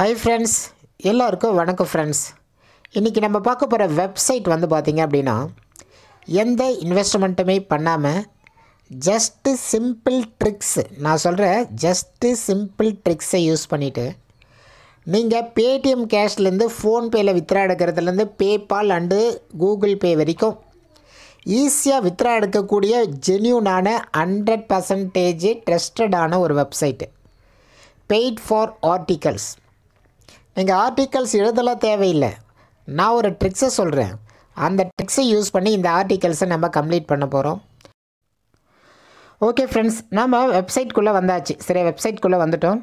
Hi friends எல்லோருக்கும் வணக்கம் friends இன்றைக்கி நம்ம பார்க்க போகிற வெப்சைட் வந்து பார்த்திங்க அப்படின்னா எந்த இன்வெஸ்ட்மெண்ட்டுமே பண்ணாமல் ஜஸ்ட்டு சிம்பிள் ட்ரிக்ஸ் நான் சொல்கிற ஜஸ்ட்டு சிம்பிள் ட்ரிக்ஸை யூஸ் பண்ணிவிட்டு நீங்கள் பேடிஎம் கேஷ்லேருந்து ஃபோன்பேயில் வித்ரா எடுக்கிறதுலேருந்து பேபால் அண்டு கூகுள் பே வரைக்கும் ஈஸியாக வித்ரா எடுக்கக்கூடிய ஜென்யூனான ஹண்ட்ரட் பர்சன்டேஜ் ட்ரஸ்டடான ஒரு வெப்சைட்டு பெய்ட் ஃபார் ஆர்டிகல்ஸ் நீங்கள் ஆர்டிகல்ஸ் எழுதலாம் தேவையில்லை நான் ஒரு ட்ரிக்ஸை சொல்கிறேன் அந்த ட்ரிக்ஸை யூஸ் பண்ணி இந்த ஆர்டிகல்ஸை நம்ம கம்ப்ளீட் பண்ண போகிறோம் ஓகே ஃப்ரெண்ட்ஸ் நம்ம வெப்சைட்குள்ளே வந்தாச்சு சரி வெப்சைட்குள்ளே வந்துட்டோம்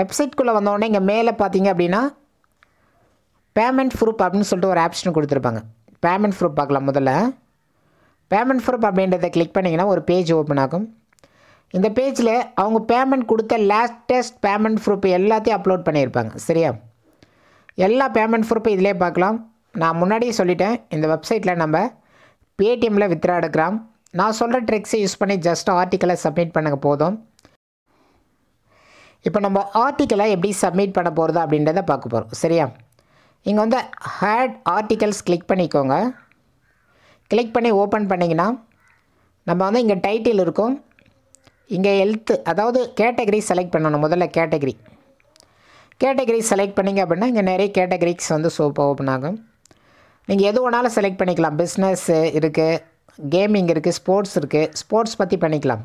வெப்சைட்குள்ளே வந்தோடனே இங்கே மேலே பார்த்தீங்க அப்படின்னா பேமெண்ட் ப்ரூஃப் அப்படின்னு சொல்லிட்டு ஒரு ஆப்ஷன் கொடுத்துருப்பாங்க பேமெண்ட் ப்ரூப் பார்க்கலாம் முதல்ல பேமெண்ட் ப்ரூப் அப்படின்றத கிளிக் பண்ணிங்கன்னா ஒரு பேஜ் ஓப்பன் ஆகும் இந்த பேஜில் அவங்க பேமெண்ட் கொடுத்த லேட்டஸ்ட் பேமெண்ட் ப்ரூஃப் எல்லாத்தையும் அப்லோட் பண்ணியிருப்பாங்க சரியா எல்லா பேமெண்ட் ப்ரூஃபும் இதிலே பார்க்கலாம் நான் முன்னாடியே சொல்லிட்டேன் இந்த வெப்சைட்டில் நம்ம பேடிஎம்மில் வித்ரா எடுக்கிறோம் நான் சொல்கிற ட்ரிக்ஸை யூஸ் பண்ணி ஜஸ்ட் ஆர்டிக்கலை சப்மிட் பண்ணுங்க போதும் இப்போ நம்ம ஆர்டிக்கலை எப்படி சப்மிட் பண்ண போகிறது அப்படின்றத பார்க்க போகிறோம் சரியா இங்கே வந்து ஹேட் ஆர்டிகல்ஸ் கிளிக் பண்ணிக்கோங்க கிளிக் பண்ணி ஓப்பன் பண்ணிங்கன்னா நம்ம வந்து இங்கே டைட்டில் இருக்கும் இங்கே ஹெல்த்து அதாவது கேட்டகரி செலக்ட் பண்ணணும் முதல்ல கேட்டகரி கேட்டகரி செலக்ட் பண்ணிங்க அப்படின்னா இங்கே நிறைய கேட்டகரிஸ் வந்து சோப் ஓப்பன் ஆகும் நீங்கள் எது வேணாலும் செலக்ட் பண்ணிக்கலாம் பிஸ்னஸ் இருக்குது கேமிங் இருக்குது ஸ்போர்ட்ஸ் இருக்குது ஸ்போர்ட்ஸ் பற்றி பண்ணிக்கலாம்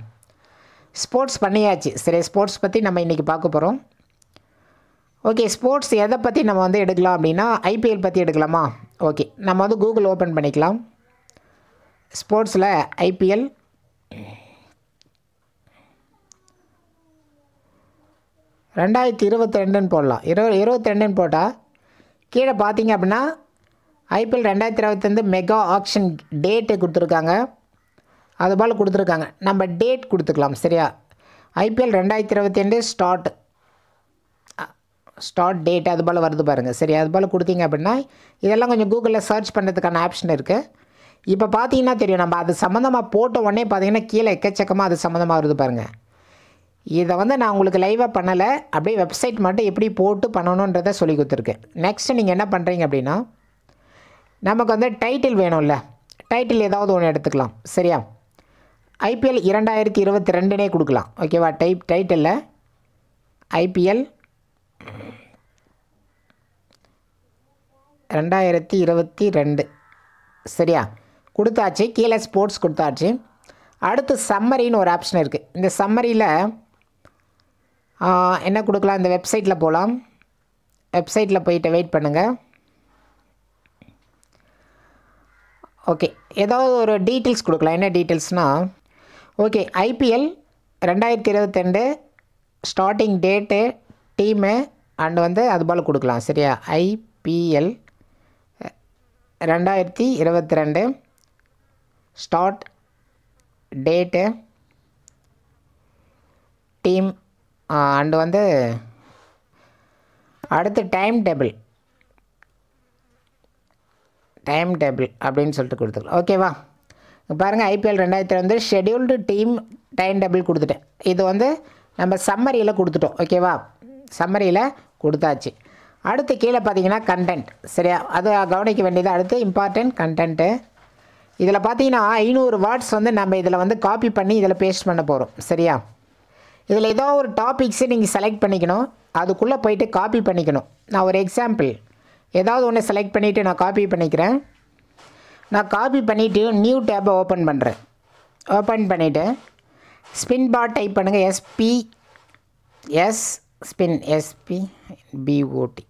ஸ்போர்ட்ஸ் பண்ணியாச்சு சரி ஸ்போர்ட்ஸ் பற்றி நம்ம இன்றைக்கி பார்க்க போகிறோம் ஓகே ஸ்போர்ட்ஸ் எதை பற்றி நம்ம வந்து எடுக்கலாம் அப்படின்னா ஐபிஎல் பற்றி எடுக்கலாமா ஓகே நம்ம வந்து கூகுள் ஓப்பன் பண்ணிக்கலாம் ஸ்போர்ட்ஸில் ஐபிஎல் ரெண்டாயிரத்தி இருபத்தி ரெண்டுன்னு போடலாம் இருபது இருபத்தி ரெண்டுன்னு போட்டால் கீழே பார்த்தீங்க அப்படின்னா ஐபிஎல் ரெண்டாயிரத்தி இருபத்தஞ்சு மெகா ஆக்ஷன் டேட்டு கொடுத்துருக்காங்க அதுபோல் கொடுத்துருக்காங்க நம்ம டேட் கொடுத்துக்கலாம் சரியா ஐபிஎல் ரெண்டாயிரத்தி இருபத்தி ரெண்டு ஸ்டார்ட் ஸ்டார்ட் டேட் அது போல் வருது பாருங்கள் சரி அது போல் கொடுத்தீங்க அப்படின்னா இதெல்லாம் கொஞ்சம் கூகுளில் சர்ச் பண்ணுறதுக்கான ஆப்ஷன் இருக்குது இப்போ பார்த்தீங்கன்னா தெரியும் நம்ம அது சம்மந்தமாக போட்ட உடனே பார்த்தீங்கன்னா கீழே எக்கச்சக்கமாக அது சம்மந்தமாக வருது பாருங்கள் இதை வந்து நான் உங்களுக்கு லைவாக பண்ணலை அப்படியே வெப்சைட் மட்டும் எப்படி போட்டு பண்ணணுன்றதை சொல்லி கொடுத்துருக்கேன் நெக்ஸ்ட்டு நீங்கள் என்ன பண்ணுறீங்க அப்படின்னா நமக்கு வந்து டைட்டில் வேணும்ல டைட்டில் ஏதாவது ஒன்று எடுத்துக்கலாம் சரியா ஐபிஎல் இரண்டாயிரத்தி இருபத்தி ரெண்டுனே கொடுக்கலாம் ஓகேவா டைப் டைட்டிலில் ஐபிஎல் ரெண்டாயிரத்தி இருபத்தி ரெண்டு சரியா கொடுத்தாச்சு கீழே ஸ்போர்ட்ஸ் கொடுத்தாச்சு அடுத்து சம்மரின்னு ஒரு ஆப்ஷன் இருக்குது இந்த சம்மரியில் என்ன கொடுக்கலாம் இந்த வெப்சைட்டில் போகலாம் வெப்சைட்டில் போயிட்டு வெயிட் பண்ணுங்கள் ஓகே ஏதாவது ஒரு டீட்டெயில்ஸ் கொடுக்கலாம் என்ன டீட்டெயில்ஸ்னால் ஓகே ஐபிஎல் ரெண்டாயிரத்தி இருபத்தெண்டு ஸ்டார்டிங் டேட்டு டீமு அண்டு வந்து அது போல் கொடுக்கலாம் சரியா ஐபிஎல் ரெண்டாயிரத்தி இருபத்தி ரெண்டு ஸ்டார்ட் டேட்டு டீம் அண்டு வந்து அடுத்து டைம் டேபிள் டைம் டேபிள் அப்படின்னு சொல்லிட்டு கொடுத்துக்கலாம் ஓகேவா பாருங்கள் ஐபிஎல் ரெண்டாயிரத்தி வந்து ஷெடியூல்டு டீம் டைம் டேபிள் கொடுத்துட்டேன் இது வந்து நம்ம சம்மரியில் கொடுத்துட்டோம் ஓகேவா சம்மரியில் கொடுத்தாச்சு அடுத்து கீழே பார்த்தீங்கன்னா கண்டென்ட் சரியா அது கவனிக்க வேண்டியது அடுத்து இம்பார்ட்டன்ட் கண்டென்ட்டு இதில் பார்த்தீங்கன்னா ஐநூறு வேர்ட்ஸ் வந்து நம்ம இதில் வந்து காப்பி பண்ணி இதில் பேஸ்ட் பண்ண போகிறோம் சரியா இதில் ஏதோ ஒரு டாபிக்ஸு நீங்கள் செலக்ட் பண்ணிக்கணும் அதுக்குள்ளே போயிட்டு காப்பி பண்ணிக்கணும் நான் ஒரு எக்ஸாம்பிள் ஏதாவது ஒன்று செலக்ட் பண்ணிவிட்டு நான் காப்பி பண்ணிக்கிறேன் நான் காப்பி பண்ணிவிட்டு நியூ டேப்பை ஓப்பன் பண்ணுறேன் ஓப்பன் பண்ணிவிட்டு ஸ்பின் பார் டைப் பண்ணுங்கள் S P S spin S P B O T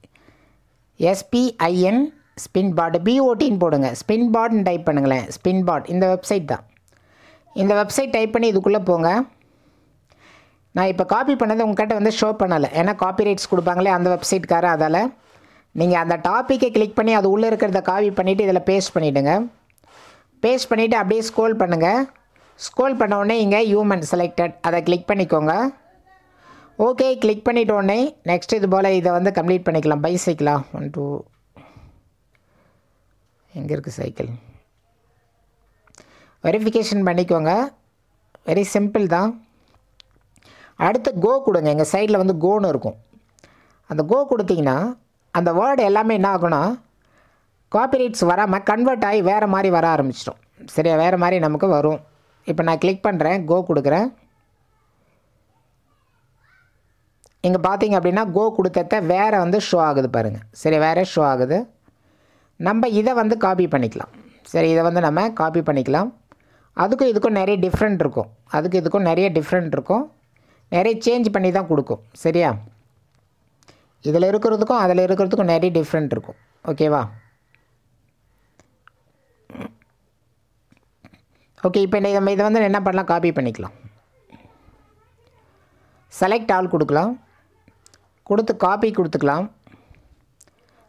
S P I N spin bot பிஓடின்னு போடுங்க ஸ்பின் பாட்னு டைப் பண்ணுங்களேன் ஸ்பின் பாட் இந்த வெப்சைட் தான் இந்த வெப்சைட் டைப் பண்ணி இதுக்குள்ளே போங்க நான் இப்போ காப்பி பண்ணதை உங்ககிட்ட வந்து ஷோ பண்ணலை ஏன்னா காப்பி ரைட்ஸ் கொடுப்பாங்களே அந்த வெப்சைட்கார அதால் நீங்கள் அந்த டாப்பிக்கை கிளிக் பண்ணி அது உள்ளே இருக்கிறத காப்பி பண்ணிவிட்டு இதில் பேஸ்ட் பண்ணிவிடுங்க பேஸ்ட் பண்ணிவிட்டு அப்படியே ஸ்க்ரோல் பண்ணுங்கள் ஸ்க்ரோல் பண்ண உடனே இங்கே ஹியூமன் செலக்டட் அதை கிளிக் பண்ணிக்கோங்க ஓகே கிளிக் பண்ணிவிட்டு உடனே நெக்ஸ்ட் இது போல் இதை வந்து கம்ப்ளீட் பண்ணிக்கலாம் பை சைக்கிளா ஒன் டூ எங்கே இருக்குது சைக்கிள் வெரிஃபிகேஷன் பண்ணிக்கோங்க வெரி சிம்பிள் தான் அடுத்து கோ கொடுங்க எங்கள் சைடில் வந்து கோன்னு இருக்கும் அந்த கோ கொடுத்தீங்கன்னா அந்த வேர்டு எல்லாமே என்ன ஆகும்னா காப்பிரைட்ஸ் வராமல் கன்வெர்ட் ஆகி வேறு மாதிரி வர ஆரம்பிச்சிடும் சரியா வேறு மாதிரி நமக்கு வரும் இப்போ நான் கிளிக் பண்ணுறேன் கோ கொடுக்குறேன் இங்கே பார்த்தீங்க அப்படின்னா கோ கொடுத்தத வேறு வந்து ஷோ ஆகுது பாருங்கள் சரி வேறு ஷோ ஆகுது நம்ம இதை வந்து காப்பி பண்ணிக்கலாம் சரி இதை வந்து நம்ம காப்பி பண்ணிக்கலாம் அதுக்கும் இதுக்கும் நிறைய டிஃப்ரெண்ட் இருக்கும் அதுக்கு இதுக்கும் நிறைய டிஃப்ரெண்ட் இருக்கும் நிறைய சேஞ்ச் பண்ணி தான் கொடுக்கும் சரியா இதில் இருக்கிறதுக்கும் அதில் இருக்கிறதுக்கும் நிறைய டிஃப்ரெண்ட் இருக்கும் ஓகேவா ஓகே இப்போ இதை வந்து என்ன பண்ணலாம் காப்பி பண்ணிக்கலாம் செலக்ட் ஆல் கொடுக்கலாம் கொடுத்து காப்பி கொடுத்துக்கலாம்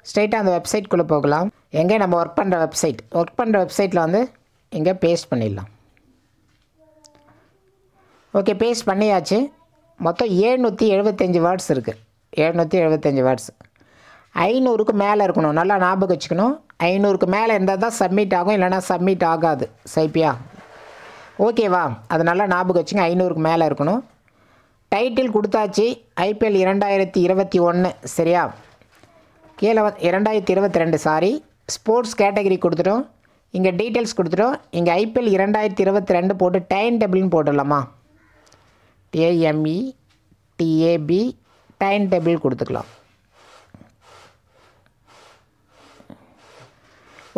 ஸ்ட்ரைட்டாக அந்த வெப்சைட்குள்ளே போகலாம் எங்கே நம்ம ஒர்க் பண்ணுற வெப்சைட் ஒர்க் பண்ணுற வெப்சைட்டில் வந்து எங்கே பேஸ்ட் பண்ணிடலாம் ஓகே பேஸ்ட் பண்ணியாச்சு மொத்தம் ஏழ்நூற்றி எழுபத்தஞ்சி வேர்ட்ஸ் இருக்குது ஏழ்நூற்றி எழுபத்தஞ்சி வேர்ட்ஸ் ஐநூறுக்கு மேலே இருக்கணும் நல்லா ஞாபகம் வச்சுக்கணும் ஐநூறுக்கு மேலே இருந்தால் தான் சப்மிட் ஆகும் இல்லைனா சப்மிட் ஆகாது சைப்பியா ஓகேவா அது நல்லா ஞாபகம் வச்சுங்க ஐநூறுக்கு மேலே இருக்கணும் டைட்டில் கொடுத்தாச்சு ஐபிஎல் இரண்டாயிரத்தி இருபத்தி ஒன்று சரியா கீழே வ இரண்டாயிரத்தி இருபத்தி ரெண்டு சாரி ஸ்போர்ட்ஸ் கேட்டகரி கொடுத்துட்டோம் இங்கே டீட்டெயில்ஸ் கொடுத்துட்டோம் இங்கே ஐபிஎல் இரண்டாயிரத்தி இருபத்தி ரெண்டு போட்டு டைம் டேபிள்னு போட்டுடலாமா ஏஎம்இ டிஏபி டைம் டேபிள் கொடுத்துக்கலாம்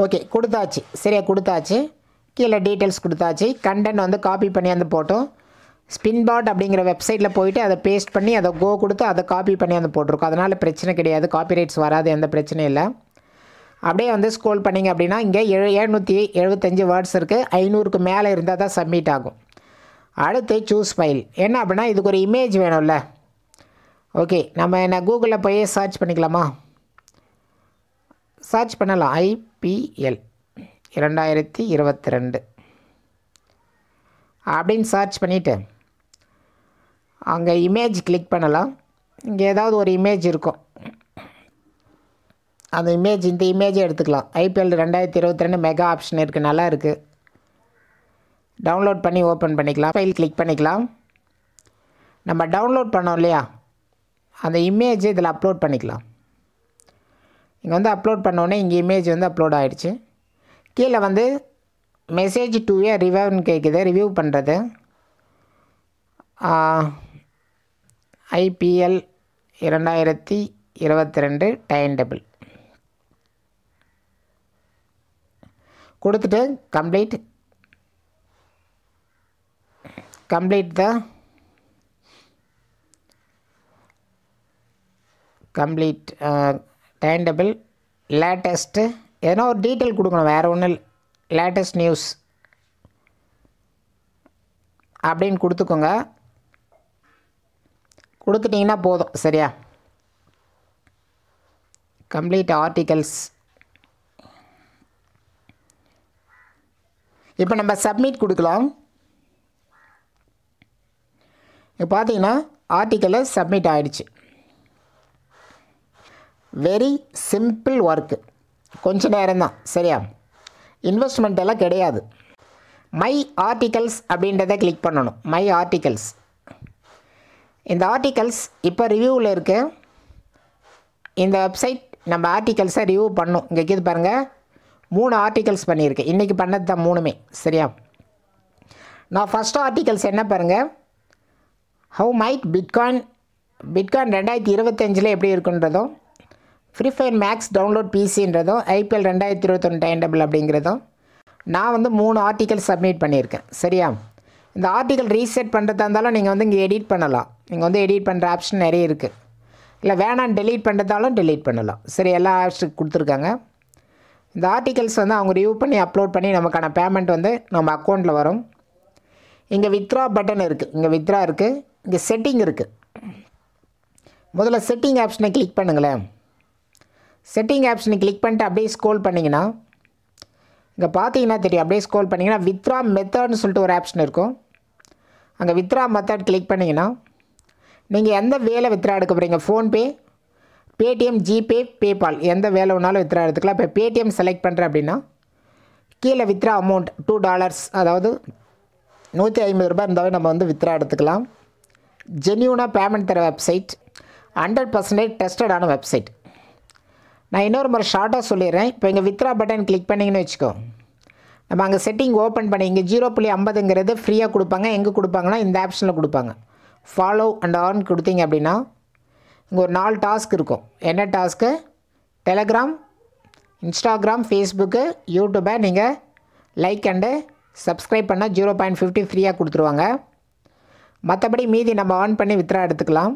ஓகே கொடுத்தாச்சு சரியா கொடுத்தாச்சு கீழே டீட்டெயில்ஸ் கொடுத்தாச்சு கண்டென்ட் வந்து காப்பி பண்ணி வந்து போட்டோம் ஸ்பின்பாட் அப்படிங்கிற வெப்சைட்டில் போயிட்டு அதை பேஸ்ட் பண்ணி அதை கோ கொடுத்து அதை காப்பி பண்ணி வந்து போட்டிருக்கோம் அதனால் பிரச்சனை கிடையாது காப்பி ரைட்ஸ் வராது எந்த பிரச்சனையும் இல்லை அப்படியே வந்து ஸ்கோல் பண்ணிங்க அப்படின்னா இங்கே எழு எழுநூற்றி எழுபத்தஞ்சி வேர்ட்ஸ் இருக்குது ஐநூறுக்கு மேலே இருந்தால் தான் சப்மிட் ஆகும் அடுத்து சூஸ் ஃபைல் என்ன அப்படின்னா இதுக்கு ஒரு இமேஜ் வேணும்ல ஓகே நம்ம என்ன கூகுளில் போய் சர்ச் பண்ணிக்கலாமா சர்ச் பண்ணலாம் ஐபிஎல் இரண்டாயிரத்தி இருபத்தி ரெண்டு அப்படின்னு சர்ச் பண்ணிவிட்டு அங்கே இமேஜ் கிளிக் பண்ணலாம் இங்கே ஏதாவது ஒரு இமேஜ் இருக்கும் அந்த இமேஜ் இந்த இமேஜை எடுத்துக்கலாம் ஐபிஎல் ரெண்டாயிரத்தி இருபத்தி ரெண்டு மெகா ஆப்ஷன் இருக்குது நல்லா இருக்குது டவுன்லோட் பண்ணி ஓப்பன் பண்ணிக்கலாம் ஃபைல் கிளிக் பண்ணிக்கலாம் நம்ம டவுன்லோட் பண்ணோம் இல்லையா அந்த இமேஜ் இதில் அப்லோட் பண்ணிக்கலாம் இங்கே வந்து அப்லோட் பண்ணோடனே இங்கே இமேஜ் வந்து அப்லோட் ஆகிடுச்சு கீழே வந்து மெசேஜ் டூவே ரிவ்யூன்னு கேட்குது ரிவ்யூ பண்ணுறது ஐபிஎல் இரண்டாயிரத்தி இருபத்தி ரெண்டு டைம் டேபிள் கொடுத்துட்டு complete complete the complete time table latest எதனா ஒரு டீட்டெயில் கொடுக்கணும் வேறு ஒன்றும் லேட்டஸ்ட் நியூஸ் அப்படின்னு கொடுத்துக்கோங்க கொடுத்துட்டிங்கன்னா போதும் சரியா கம்ப்ளீட் ஆர்டிகல்ஸ் இப்போ நம்ம சப்மிட் கொடுக்கலாம் இப்போ பார்த்தீங்கன்னா ஆர்டிக்கலை சப்மிட் ஆகிடுச்சு வெரி சிம்பிள் ஒர்க்கு கொஞ்ச நேரம் தான் சரியா இன்வெஸ்ட்மெண்ட் எல்லாம் கிடையாது மை ஆர்டிகல்ஸ் அப்படின்றத கிளிக் பண்ணணும் மை ஆர்டிகல்ஸ் இந்த ஆர்டிகல்ஸ் இப்போ ரிவ்யூவில் இருக்கு இந்த வெப்சைட் நம்ம ஆர்டிகல்ஸை ரிவ்யூ பண்ணும் இங்கே கீது பாருங்கள் மூணு ஆர்டிகல்ஸ் பண்ணியிருக்கேன் இன்றைக்கி பண்ணது தான் மூணுமே சரியா நான் ஃபஸ்ட்டு ஆர்டிகல்ஸ் என்ன பாருங்கள் ஹவு மைட் பிட்காயின் பிட்காயின் ரெண்டாயிரத்தி இருபத்தஞ்சில் எப்படி இருக்குன்றதும் ஃப்ரீ ஃபயர் மேக்ஸ் டவுன்லோட் பிசின்றதும் ஐபிஎல் ரெண்டாயிரத்தி இருபத்தொன்று டைம் டேபிள் அப்படிங்கிறதும் நான் வந்து மூணு ஆர்டிக்கல் சப்மிட் பண்ணியிருக்கேன் சரியா இந்த ஆர்டிக்கல் ரீசெட் பண்ணுறதா இருந்தாலும் நீங்கள் வந்து இங்கே எடிட் பண்ணலாம் நீங்கள் வந்து எடிட் பண்ணுற ஆப்ஷன் நிறைய இருக்குது இல்லை வேணாம் டெலீட் பண்ணுறதாலும் டெலீட் பண்ணலாம் சரி எல்லா ஆப்ஷன் கொடுத்துருக்காங்க இந்த ஆர்டிகல்ஸ் வந்து அவங்க ரிவ்யூ பண்ணி அப்லோட் பண்ணி நமக்கான பேமெண்ட் வந்து நம்ம அக்கௌண்ட்டில் வரும் இங்கே வித்ரா பட்டன் இருக்குது இங்கே வித்ரா இருக்குது இங்கே செட்டிங் இருக்குது முதல்ல செட்டிங் ஆப்ஷனை கிளிக் பண்ணுங்களேன் செட்டிங் ஆப்ஷனை கிளிக் பண்ணிட்டு அப்படியே ஸ்க்ரோல் பண்ணிங்கன்னா இங்கே பார்த்தீங்கன்னா தெரியும் அப்படியே ஸ்க்ரோல் பண்ணிங்கன்னா வித்ரா மெத்தட்னு சொல்லிட்டு ஒரு ஆப்ஷன் இருக்கும் அங்கே வித்ரா மெத்தட் கிளிக் பண்ணிங்கன்னா நீங்கள் எந்த வேலை வித்ரா எடுக்க போகிறீங்க ஃபோன்பே பேடிஎம் ஜிபே பேபால் எந்த வேலை ஒன்றாலும் வித்ரா எடுத்துக்கலாம் இப்போ பேடிஎம் செலக்ட் பண்ணுறேன் அப்படின்னா கீழே வித்ரா அமௌண்ட் டூ டாலர்ஸ் அதாவது நூற்றி ஐம்பது ரூபாய் இருந்தாவே நம்ம வந்து வித்ரா எடுத்துக்கலாம் ஜென்யூனாக பேமெண்ட் தர வெப்சைட் ஹண்ட்ரட் பர்சன்டேஜ் டெஸ்டடான வெப்சைட் நான் இன்னொரு முறை ஷார்ட்டாக சொல்லிடுறேன் இப்போ இங்கே வித்ரா பட்டன் கிளிக் பண்ணிங்கன்னு வச்சுக்கோ நம்ம அங்கே செட்டிங் ஓப்பன் பண்ணி இங்கே ஜீரோ புள்ளி ஐம்பதுங்கிறது ஃப்ரீயாக கொடுப்பாங்க எங்கே கொடுப்பாங்கன்னா இந்த ஆப்ஷனில் கொடுப்பாங்க ஃபாலோ அண்ட் ஆன் கொடுத்தீங்க அப்படின்னா இங்கே ஒரு நாலு டாஸ்க் இருக்கும் என்ன டாஸ்க்கு டெலகிராம் இன்ஸ்டாகிராம் ஃபேஸ்புக்கு யூடியூப்பை நீங்கள் லைக் அண்டு சப்ஸ்கிரைப் பண்ணால் ஜீரோ பாயிண்ட் ஃபிஃப்டி ஃப்ரீயாக கொடுத்துருவாங்க மற்றபடி மீதி நம்ம ஆன் பண்ணி வித்ரா எடுத்துக்கலாம்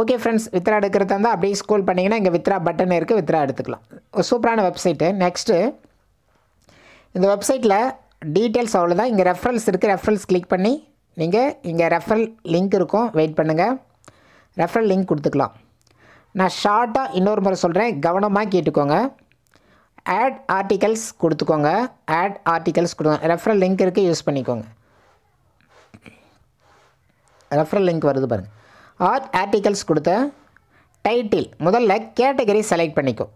ஓகே ஃப்ரெண்ட்ஸ் வித்ரா எடுக்கிறதா இருந்தால் அப்படியே ஸ்கோல் பண்ணிங்கன்னா இங்கே வித்ரா பட்டன் இருக்குது வித்ரா எடுத்துக்கலாம் சூப்பரான வெப்சைட்டு நெக்ஸ்ட்டு இந்த வெப்சைட்டில் டீட்டெயில்ஸ் அவ்வளோதான் இங்கே ரெஃபரன்ஸ் இருக்குது ரெஃபரன்ஸ் கிளிக் பண்ணி நீங்கள் இங்கே ரெஃபரல் லிங்க் இருக்கும் வெயிட் பண்ணுங்கள் ரெஃபரல் லிங்க் கொடுத்துக்கலாம் நான் ஷார்ட்டாக இன்னொரு முறை சொல்கிறேன் கவனமாக கேட்டுக்கோங்க ஆட் ஆர்டிகல்ஸ் கொடுத்துக்கோங்க ஆட் ஆர்டிகல்ஸ் கொடுங்க ரெஃபரல் லிங்க் இருக்குது யூஸ் பண்ணிக்கோங்க ரெஃபரல் லிங்க் வருது பாருங்கள் ஆர் ஆர்டிகல்ஸ் கொடுத்த டைட்டில் முதல்ல கேட்டகரி செலக்ட் பண்ணிக்கோ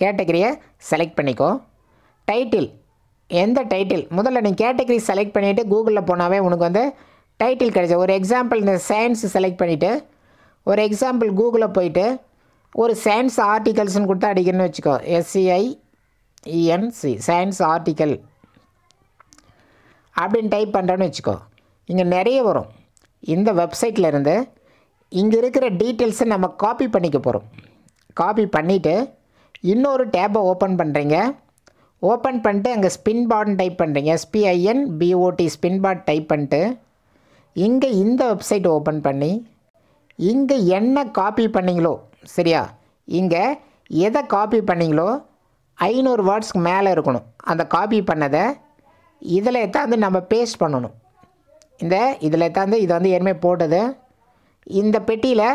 கேட்டகரியை செலக்ட் பண்ணிக்கோ டைட்டில் எந்த டைட்டில் முதல்ல நீ கேட்டகரி செலக்ட் பண்ணிவிட்டு கூகுளில் போனாவே உனக்கு வந்து டைட்டில் கிடைச்சது ஒரு எக்ஸாம்பிள் இந்த சயின்ஸ் செலக்ட் பண்ணிவிட்டு ஒரு எக்ஸாம்பிள் கூகுளில் போயிட்டு ஒரு சயின்ஸ் ஆர்டிகல்ஸ்னு கொடுத்து அடிக்கணும்னு வச்சுக்கோ எஸ்சிஐ இஎன்சி சயின்ஸ் ஆர்டிக்கல் அப்படின்னு டைப் பண்ணுறேன்னு வச்சுக்கோ இங்கே நிறைய வரும் இந்த வெப்சைட்டில் இருந்து இங்கே இருக்கிற டீட்டெயில்ஸை நம்ம காப்பி பண்ணிக்க போகிறோம் காப்பி பண்ணிவிட்டு இன்னொரு டேப்பை ஓப்பன் பண்ணுறீங்க ஓப்பன் பண்ணிட்டு அங்கே ஸ்பின் பாட்னு டைப் பண்ணுறீங்க S P I N B O T spin bot type பண்ணிட்டு இங்கே இந்த வெப்சைட் ஓப்பன் பண்ணி இங்கே என்ன காப்பி பண்ணிங்களோ சரியா இங்கே எதை காப்பி பண்ணிங்களோ ஐநூறு வேர்ட்ஸ்க்கு மேலே இருக்கணும் அந்த காப்பி பண்ணதை இதில் வந்து நம்ம பேஸ்ட் பண்ணணும் இந்த இதில் தந்து இது வந்து ஏற்கனவே போட்டது இந்த பெட்டியில்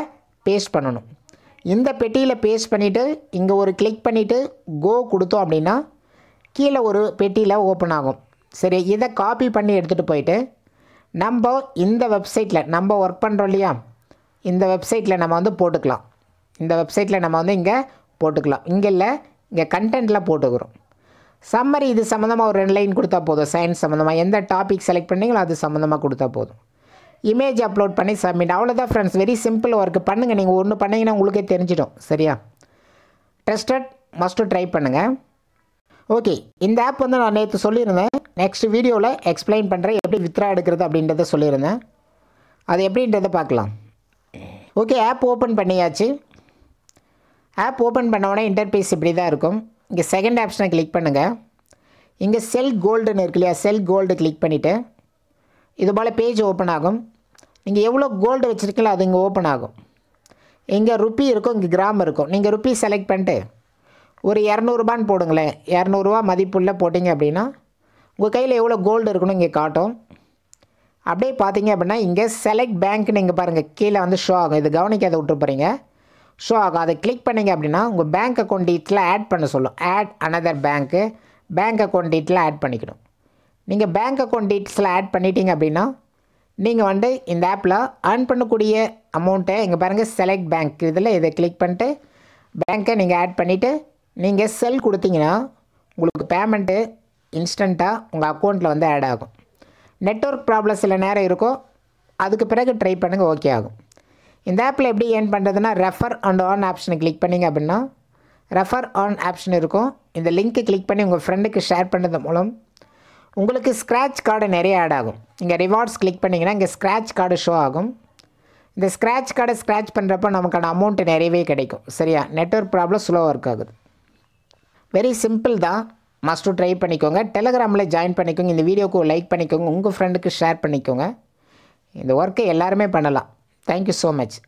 பேஸ்ட் பண்ணணும் இந்த பெட்டியில் பேஸ்ட் பண்ணிவிட்டு இங்கே ஒரு கிளிக் பண்ணிவிட்டு கோ கொடுத்தோம் அப்படின்னா கீழே ஒரு பெட்டியில் ஓப்பன் ஆகும் சரி இதை காப்பி பண்ணி எடுத்துகிட்டு போயிட்டு நம்ம இந்த வெப்சைட்டில் நம்ம ஒர்க் பண்ணுறோம் இல்லையா இந்த வெப்சைட்டில் நம்ம வந்து போட்டுக்கலாம் இந்த வெப்சைட்டில் நம்ம வந்து இங்கே போட்டுக்கலாம் இங்கே இல்லை இங்கே கண்டென்ட்டில் போட்டுக்கிறோம் சம்மரி இது சம்மந்தமாக ஒரு ரெண்டு லைன் கொடுத்தா போதும் சயின்ஸ் சம்மந்தமாக எந்த டாபிக் செலக்ட் பண்ணீங்களோ அது சம்மந்தமாக கொடுத்தா போதும் இமேஜ் அப்லோட் பண்ணி சப்மிட் அவ்வளோதான் ஃப்ரெண்ட்ஸ் வெரி சிம்பிள் ஒர்க் பண்ணுங்கள் நீங்கள் ஒன்று பண்ணிங்கன்னா உங்களுக்கே தெரிஞ்சிடும் சரியா ட்ரெஸ்டட் மஸ்ட்டு ட்ரை பண்ணுங்கள் ஓகே இந்த ஆப் வந்து நான் நேற்று சொல்லியிருந்தேன் நெக்ஸ்ட் வீடியோவில் எக்ஸ்பிளைன் பண்ணுறேன் எப்படி வித்ரா எடுக்கிறது அப்படின்றத சொல்லியிருந்தேன் அது எப்படின்றத பார்க்கலாம் ஓகே ஆப் ஓப்பன் பண்ணியாச்சு ஆப் ஓப்பன் உடனே இன்டர்பேஸ் இப்படி தான் இருக்கும் இங்கே செகண்ட் ஆப்ஷனை கிளிக் பண்ணுங்கள் இங்கே செல் கோல்டுன்னு இருக்கு இல்லையா செல் கோல்டு கிளிக் பண்ணிவிட்டு இது போல் பேஜ் ஓப்பன் ஆகும் நீங்கள் எவ்வளோ கோல்டு வச்சுருக்கீங்களோ அது இங்கே ஓப்பன் ஆகும் இங்கே ருப்பி இருக்கும் இங்கே கிராம் இருக்கும் நீங்கள் ருப்பி செலக்ட் பண்ணிட்டு ஒரு இரநூறுபான்னு போடுங்களேன் இரநூறுவா மதிப்புள்ள போட்டிங்க அப்படின்னா உங்கள் கையில் எவ்வளோ கோல்டு இருக்கணும் இங்கே காட்டும் அப்படியே பார்த்தீங்க அப்படின்னா இங்கே செலக்ட் பேங்க்னு இங்கே பாருங்கள் கீழே வந்து ஷோ ஆகும் இது கவனிக்காத விட்டுருப்பீங்க போகிறீங்க ஷோ ஆகும் அதை கிளிக் பண்ணிங்க அப்படின்னா உங்கள் பேங்க் அக்கௌண்ட் டீட்டெயில் ஆட் பண்ண சொல்லும் ஆட் அனதர் பேங்க்கு பேங்க் அக்கௌண்ட் டீட்டெயில் ஆட் பண்ணிக்கணும் நீங்கள் பேங்க் அக்கௌண்ட் டீட்டெயில்ஸில் ஆட் பண்ணிட்டீங்க அப்படின்னா நீங்கள் வந்து இந்த ஆப்பில் ஏர்ன் பண்ணக்கூடிய அமௌண்ட்டை இங்கே பாருங்கள் செலக்ட் பேங்க் இதில் இதை கிளிக் பண்ணிட்டு பேங்க்கை நீங்கள் ஆட் பண்ணிவிட்டு நீங்கள் செல் கொடுத்தீங்கன்னா உங்களுக்கு பேமெண்ட்டு இன்ஸ்டண்ட்டாக உங்கள் அக்கௌண்ட்டில் வந்து ஆட் ஆகும் நெட்ஒர்க் ப்ராப்ளம் சில நேரம் இருக்கோ அதுக்கு பிறகு ட்ரை பண்ணுங்கள் ஓகே ஆகும் இந்த ஆப்பில் எப்படி ஏன் பண்ணுறதுன்னா ரெஃபர் அண்ட் ஆன் ஆப்ஷனை கிளிக் பண்ணிங்க அப்படின்னா ரெஃபர் ஆன் ஆப்ஷன் இருக்கும் இந்த லிங்க்கை கிளிக் பண்ணி உங்கள் ஃப்ரெண்டுக்கு ஷேர் பண்ணது மூலம் உங்களுக்கு ஸ்க்ராட்ச் கார்டு நிறைய ஆட் ஆகும் இங்கே ரிவார்ட்ஸ் கிளிக் பண்ணிங்கன்னா இங்கே ஸ்க்ராட்ச் கார்டு ஷோ ஆகும் இந்த ஸ்க்ராட்ச் கார்டை ஸ்க்ராட்ச் பண்ணுறப்போ நமக்கான அமௌண்ட்டு நிறையவே கிடைக்கும் சரியா நெட்ஒர்க் ப்ராப்ளம் ஸ்லோ ஒர்க் ஆகுது வெரி சிம்பிள் தான் மஸ்ட்டு ட்ரை பண்ணிக்கோங்க டெலகிராமில் ஜாயின் பண்ணிக்கோங்க இந்த வீடியோக்கு லைக் பண்ணிக்கோங்க உங்கள் ஃப்ரெண்டுக்கு ஷேர் பண்ணிக்கோங்க இந்த ஒர்க்கை எல்லாருமே பண்ணலாம் Thank you so much.